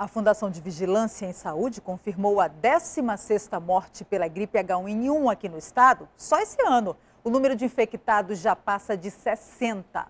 A Fundação de Vigilância em Saúde confirmou a 16ª morte pela gripe H1N1 aqui no estado só esse ano. O número de infectados já passa de 60.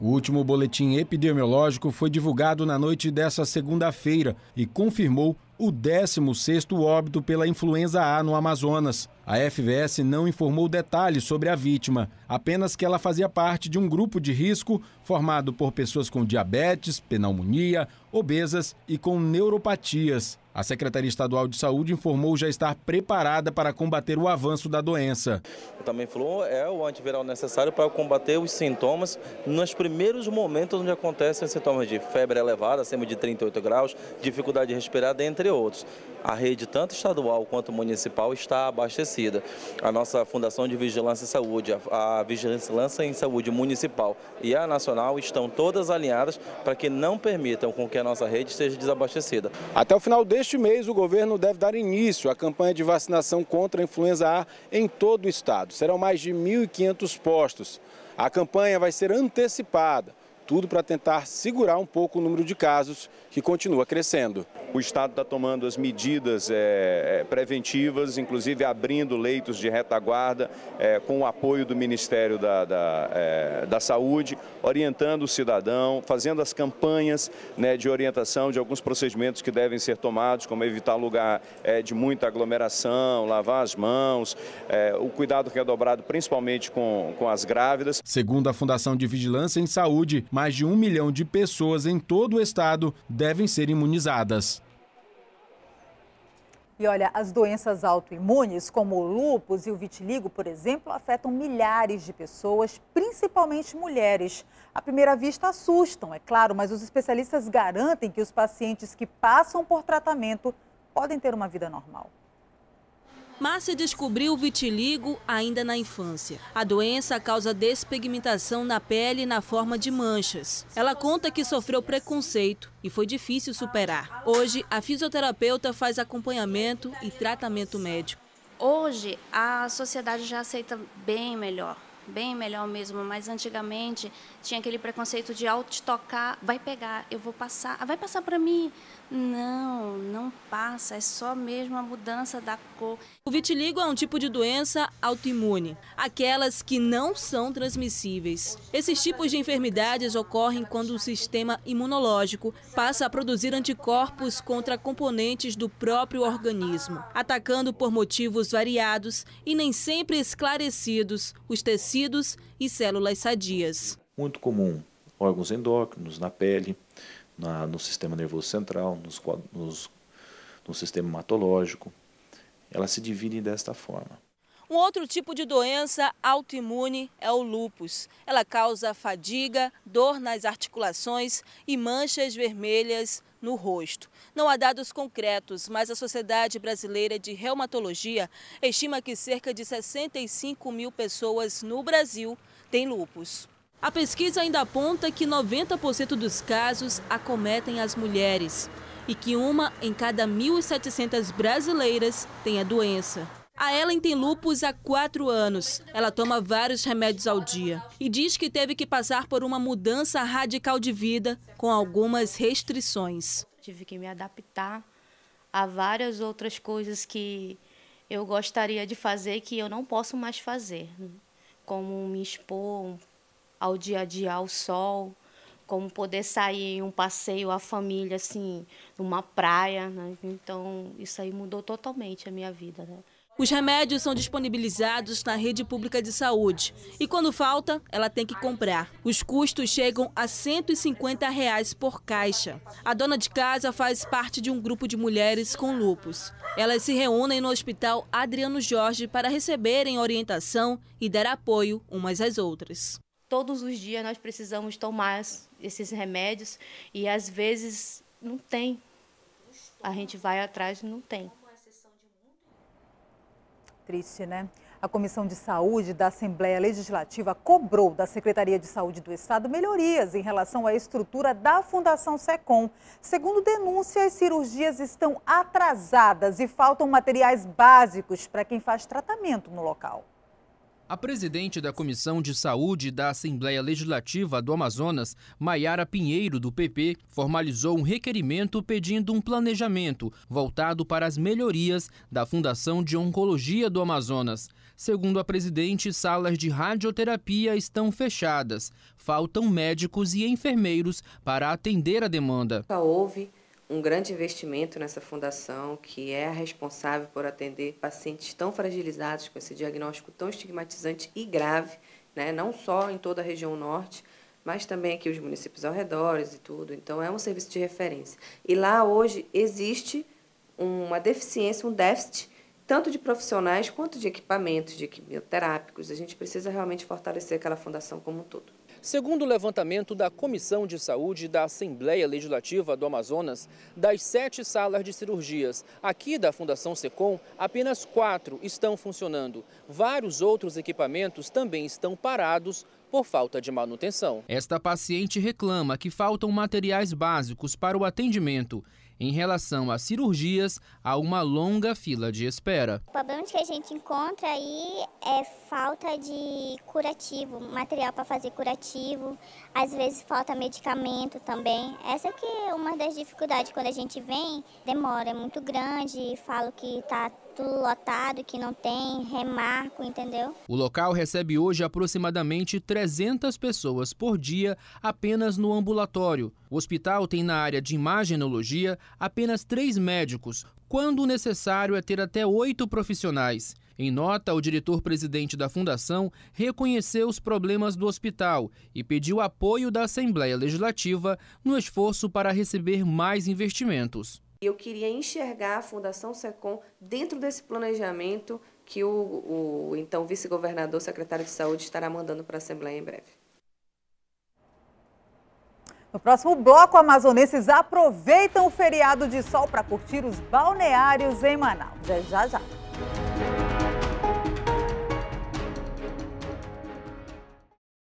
O último boletim epidemiológico foi divulgado na noite dessa segunda-feira e confirmou o 16º óbito pela influenza A no Amazonas. A FVS não informou detalhes sobre a vítima, apenas que ela fazia parte de um grupo de risco formado por pessoas com diabetes, pneumonia, obesas e com neuropatias. A Secretaria Estadual de Saúde informou já estar preparada para combater o avanço da doença. Também falou é o antiviral necessário para combater os sintomas nos primeiros momentos onde acontecem sintomas de febre elevada, acima de 38 graus, dificuldade de respirar, entre outros. A rede, tanto estadual quanto municipal, está abastecida. A nossa Fundação de Vigilância em Saúde, a Vigilância em Saúde Municipal e a Nacional estão todas alinhadas para que não permitam com que a nossa rede seja desabastecida. Até o final deste Neste mês, o governo deve dar início à campanha de vacinação contra a influenza A em todo o estado. Serão mais de 1.500 postos. A campanha vai ser antecipada, tudo para tentar segurar um pouco o número de casos que continua crescendo. O Estado está tomando as medidas é, é, preventivas, inclusive abrindo leitos de retaguarda é, com o apoio do Ministério da, da, é, da, Saúde, orientando o cidadão, fazendo as campanhas né, de orientação de alguns procedimentos que devem ser tomados, como evitar lugar é, de muita aglomeração, lavar as mãos, é, o cuidado redobrado principalmente com, com as grávidas. Segundo a Fundação de Vigilância em Saúde, mais de um milhão de pessoas em todo o estado devem devem ser imunizadas. E olha, as doenças autoimunes, como o lúpus e o vitiligo, por exemplo, afetam milhares de pessoas, principalmente mulheres. À primeira vista, assustam, é claro, mas os especialistas garantem que os pacientes que passam por tratamento podem ter uma vida normal. Márcia descobriu o vitiligo ainda na infância. A doença causa despigmentação na pele na forma de manchas. Ela conta que sofreu preconceito e foi difícil superar. Hoje, a fisioterapeuta faz acompanhamento e tratamento médico. Hoje, a sociedade já aceita bem melhor bem melhor mesmo, mas antigamente tinha aquele preconceito de ao te tocar, vai pegar, eu vou passar, ah, vai passar para mim. Não, não passa, é só mesmo a mudança da cor. O vitiligo é um tipo de doença autoimune, aquelas que não são transmissíveis. Esses tipos de enfermidades ocorrem quando o sistema imunológico passa a produzir anticorpos contra componentes do próprio organismo, atacando por motivos variados e nem sempre esclarecidos os tecidos tecidos e células sadias. Muito comum órgãos endócrinos, na pele, na, no sistema nervoso central, nos, nos, no sistema hematológico. Elas se dividem desta forma. Um outro tipo de doença autoimune é o lupus. Ela causa fadiga, dor nas articulações e manchas vermelhas no rosto. Não há dados concretos, mas a Sociedade Brasileira de Reumatologia estima que cerca de 65 mil pessoas no Brasil têm lupus. A pesquisa ainda aponta que 90% dos casos acometem as mulheres e que uma em cada 1.700 brasileiras tem a doença. A Ellen tem lupus há quatro anos. Ela toma vários remédios ao dia e diz que teve que passar por uma mudança radical de vida com algumas restrições. Tive que me adaptar a várias outras coisas que eu gostaria de fazer que eu não posso mais fazer, como me expor ao dia a dia ao sol, como poder sair em um passeio à família assim, numa praia, né? Então, isso aí mudou totalmente a minha vida, né? Os remédios são disponibilizados na rede pública de saúde e quando falta, ela tem que comprar. Os custos chegam a R$ 150 reais por caixa. A dona de casa faz parte de um grupo de mulheres com lupus. Elas se reúnem no Hospital Adriano Jorge para receberem orientação e dar apoio umas às outras. Todos os dias nós precisamos tomar esses remédios e às vezes não tem. A gente vai atrás e não tem triste, né? A Comissão de Saúde da Assembleia Legislativa cobrou da Secretaria de Saúde do Estado melhorias em relação à estrutura da Fundação SECOM. Segundo denúncias, cirurgias estão atrasadas e faltam materiais básicos para quem faz tratamento no local. A presidente da Comissão de Saúde da Assembleia Legislativa do Amazonas, Maiara Pinheiro, do PP, formalizou um requerimento pedindo um planejamento voltado para as melhorias da Fundação de Oncologia do Amazonas. Segundo a presidente, salas de radioterapia estão fechadas. Faltam médicos e enfermeiros para atender a demanda. Houve um grande investimento nessa fundação, que é a responsável por atender pacientes tão fragilizados com esse diagnóstico tão estigmatizante e grave, né? não só em toda a região norte, mas também aqui os municípios ao redor e tudo. Então, é um serviço de referência. E lá hoje existe uma deficiência, um déficit, tanto de profissionais quanto de equipamentos, de quimioterápicos. A gente precisa realmente fortalecer aquela fundação como um todo. Segundo o levantamento da Comissão de Saúde da Assembleia Legislativa do Amazonas, das sete salas de cirurgias aqui da Fundação Secom, apenas quatro estão funcionando. Vários outros equipamentos também estão parados por falta de manutenção. Esta paciente reclama que faltam materiais básicos para o atendimento em relação a cirurgias, há uma longa fila de espera. O problema que a gente encontra aí é falta de curativo, material para fazer curativo, às vezes falta medicamento também. Essa que é uma das dificuldades quando a gente vem, demora é muito grande, falo que está tudo lotado, que não tem remarco, entendeu? O local recebe hoje aproximadamente 300 pessoas por dia apenas no ambulatório. O hospital tem na área de imagenologia apenas três médicos. Quando necessário, é ter até oito profissionais. Em nota, o diretor-presidente da fundação reconheceu os problemas do hospital e pediu apoio da Assembleia Legislativa no esforço para receber mais investimentos. E eu queria enxergar a Fundação SECOM dentro desse planejamento que o, o então vice-governador, secretário de Saúde, estará mandando para a Assembleia em breve. No próximo bloco, amazonenses aproveitam o feriado de sol para curtir os balneários em Manaus. É já, já já.